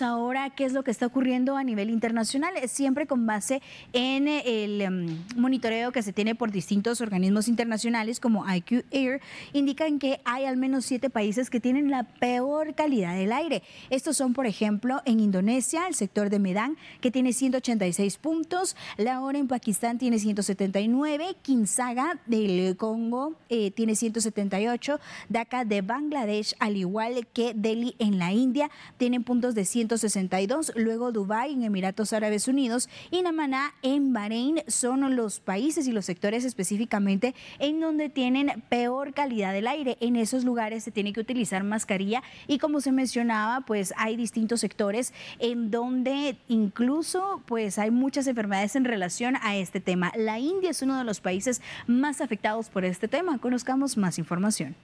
ahora qué es lo que está ocurriendo a nivel internacional, siempre con base en eh, el em, monitoreo que se tiene por distintos organismos internacionales como IQ Air, indican que hay al menos siete países que tienen la peor calidad del aire. Estos son, por ejemplo, en Indonesia, el sector de Medan, que tiene 186 puntos, la hora en Pakistán tiene 179, Kinsaga del Congo eh, tiene 178, Dhaka de Bangladesh, al igual que Delhi en la India, tienen puntos de 162 luego Dubái en Emiratos Árabes Unidos y Namaná en Bahrein son los países y los sectores específicamente en donde tienen peor calidad del aire. En esos lugares se tiene que utilizar mascarilla y como se mencionaba, pues hay distintos sectores en donde incluso pues hay muchas enfermedades en relación a este tema. La India es uno de los países más afectados por este tema. Conozcamos más información.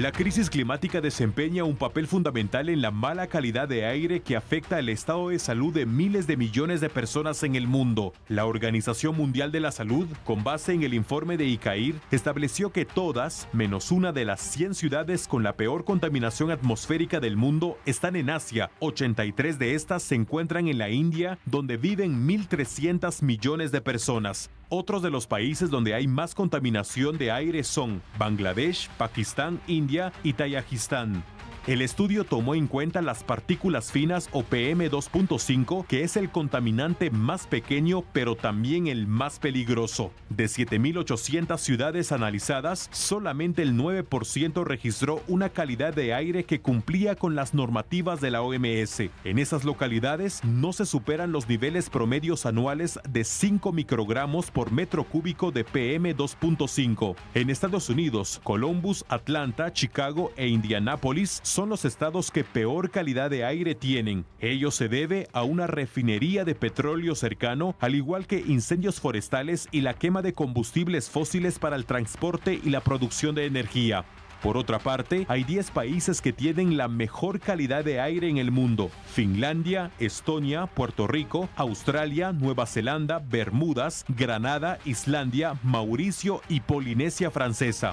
La crisis climática desempeña un papel fundamental en la mala calidad de aire que afecta el estado de salud de miles de millones de personas en el mundo. La Organización Mundial de la Salud, con base en el informe de ICAIR, estableció que todas, menos una de las 100 ciudades con la peor contaminación atmosférica del mundo, están en Asia. 83 de estas se encuentran en la India, donde viven 1.300 millones de personas. Otros de los países donde hay más contaminación de aire son Bangladesh, Pakistán, India y Tayajistán. El estudio tomó en cuenta las partículas finas o PM2.5, que es el contaminante más pequeño pero también el más peligroso. De 7.800 ciudades analizadas, solamente el 9% registró una calidad de aire que cumplía con las normativas de la OMS. En esas localidades no se superan los niveles promedios anuales de 5 microgramos por metro cúbico de PM2.5. En Estados Unidos, Columbus, Atlanta, Chicago e Indianápolis son los estados que peor calidad de aire tienen. Ello se debe a una refinería de petróleo cercano, al igual que incendios forestales y la quema de combustibles fósiles para el transporte y la producción de energía. Por otra parte, hay 10 países que tienen la mejor calidad de aire en el mundo. Finlandia, Estonia, Puerto Rico, Australia, Nueva Zelanda, Bermudas, Granada, Islandia, Mauricio y Polinesia Francesa.